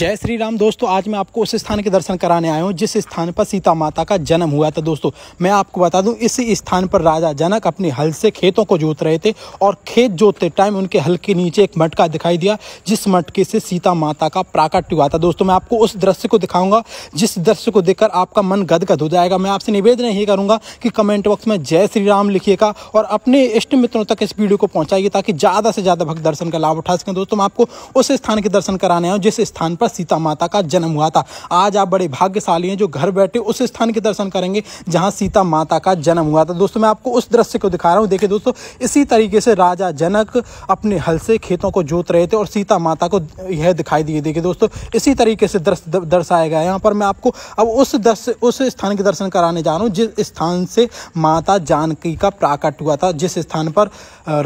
जय श्री राम दोस्तों आज मैं आपको उस स्थान के दर्शन कराने आया हूँ जिस स्थान पर सीता माता का जन्म हुआ था दोस्तों मैं आपको बता दूं इस स्थान पर राजा जनक अपने हल से खेतों को जोत रहे थे और खेत जोतते टाइम उनके हल के नीचे एक मटका दिखाई दिया जिस मटके से सीता माता का प्राकट्य हुआ था दोस्तों मैं आपको उस दृश्य को दिखाऊंगा जिस दृश्य को देखकर आपका मन गदगद हो जाएगा मैं आपसे निवेदन यही करूँगा कि कमेंट बॉक्स में जय श्री राम लिखिएगा और अपने इष्ट मित्रों तक इस वीडियो को पहुँचाइए ताकि ज़्यादा से ज़्यादा भक्त दर्शन का लाभ उठा सकें दोस्तों मैं आपको उस स्थान के दर्शन कराने आया हूँ जिस स्थान पर सीता माता का जन्म हुआ था आज आप बड़े भाग्यशाली हैं जो घर बैठे उस स्थान के दर्शन करेंगे जहां सीता माता का जन्म हुआ था दोस्तों मैं आपको उस दृश्य को दिखा रहा हूं देखिए दोस्तों इसी तरीके से राजा जनक अपने हल से खेतों को जोत रहे थे और सीता माता को यह दिखाई दिए देखिए दोस्तों इसी तरीके से दृश्य दर्शाया गया यहाँ पर मैं आपको अब उस दृश्य उस स्थान के दर्शन कराने जा रहा हूँ जिस स्थान से माता जानकी का प्राकट हुआ था जिस स्थान पर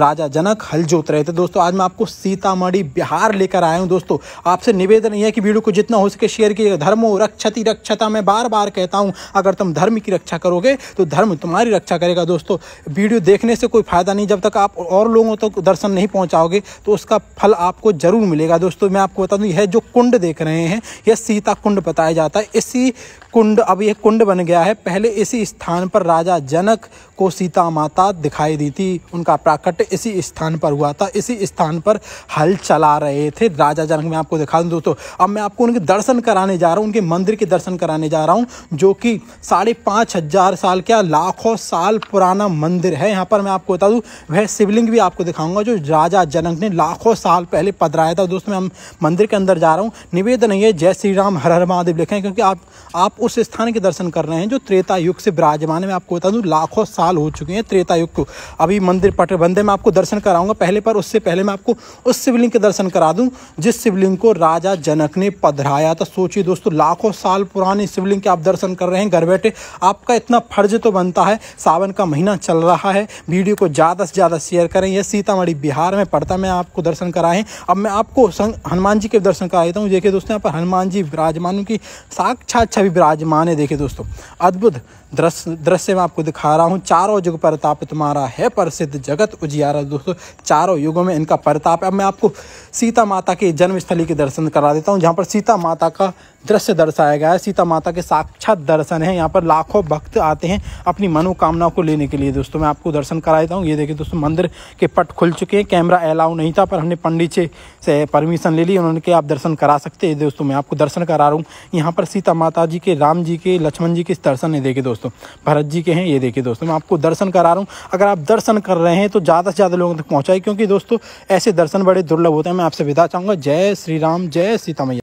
राजा जनक हल जोत रहे थे दोस्तों आज मैं आपको सीतामढ़ी बिहार लेकर आया हूँ दोस्तों आपसे निवेदन यह है कि वीडियो को जितना हो सके शेयर कीजिएगा हो रक्षति रक्षता मैं बार बार कहता हूँ अगर तुम धर्म की रक्षा करोगे तो धर्म तुम्हारी रक्षा करेगा दोस्तों वीडियो देखने से कोई फ़ायदा नहीं जब तक आप और लोगों तक दर्शन नहीं पहुँचाओगे तो उसका फल आपको ज़रूर मिलेगा दोस्तों मैं आपको बता दूँ यह जो कुंड देख रहे हैं यह सीता कुंड बताया जाता है इसी कुंड अब यह कुंड बन गया है पहले इसी स्थान पर राजा जनक को सीता माता दिखाई दी थी उनका प्राकट्य इसी स्थान पर हुआ था इसी स्थान पर हल चला रहे थे राजा जनक मैं आपको दिखा दूँ दोस्तों अब मैं आपको उनके दर्शन कराने जा रहा हूँ उनके मंदिर के दर्शन कराने जा रहा हूँ जो कि साढ़े पाँच हज़ार साल क्या लाखों साल पुराना मंदिर है यहाँ पर मैं आपको बता दूँ वह शिवलिंग भी आपको दिखाऊंगा जो राजा जनक ने लाखों साल पहले पधराया था दोस्तों मैं हम मंदिर के अंदर जा रहा हूँ निवेदन है जय श्री राम हर हर महादेव लिखें क्योंकि आप आप उस स्थान के दर्शन कर रहे हैं जो त्रेता युग से विराजमान है मैं आपको बता दूँ लाखों साल हो चुके हैं त्रेता युग को अभी मंदिर पटबंधे में आपको दर्शन कराऊंगा पहले पर उससे पहले मैं आपको उस शिवलिंग के दर्शन करा दूँ जिस शिवलिंग को राजा जन जनक ने पधराया था तो सोचिए दोस्तों लाखों साल पुराने शिवलिंग के आप दर्शन कर रहे हैं घर बैठे आपका इतना फर्ज तो बनता है सावन का महीना चल रहा है वीडियो को ज़्यादा से ज़्यादा शेयर करें यह सीतामढ़ी बिहार में पड़ता मैं आपको दर्शन कराएं अब मैं आपको हनुमान जी के दर्शन करा देता हूँ देखिए दोस्तों यहाँ पर हनुमान जी विराजमान की साक्षात छवि विराजमान है देखिए दोस्तों अद्भुत दृश्य दृश्य में आपको दिखा रहा हूँ चारों युग प्रताप तुम्हारा है प्रसिद्ध जगत उजियारा दोस्तों चारों युगों में इनका प्रताप अब मैं आपको सीता माता के जन्मस्थली के दर्शन करा देता हूँ जहाँ पर सीता माता का दृश्य दर्शाया गया है सीता माता के साक्षात दर्शन है यहाँ पर लाखों भक्त आते हैं अपनी मनोकामनाओं को लेने के लिए दोस्तों मैं आपको दर्शन करा देता हूँ ये देखिए दोस्तों मंदिर के पट खुल चुके हैं कैमरा अलाउ नहीं था पर हमने पंडित जी से परमिशन ले ली उन्होंने कि आप दर्शन करा सकते हैं दोस्तों मैं आपको दर्शन करा रहा हूँ यहाँ पर सीता माता जी के राम जी के लक्ष्मण जी के दर्शन है देखे दोस्तों दोस्तों भरत जी के हैं ये देखिए दोस्तों मैं आपको दर्शन करा रहा हूँ अगर आप दर्शन कर रहे हैं तो ज़्यादा से ज़्यादा लोगों तक पहुँचाए क्योंकि दोस्तों ऐसे दर्शन बड़े दुर्लभ होते हैं मैं आपसे विदा चाहूँगा जय श्री राम जय सीता मैया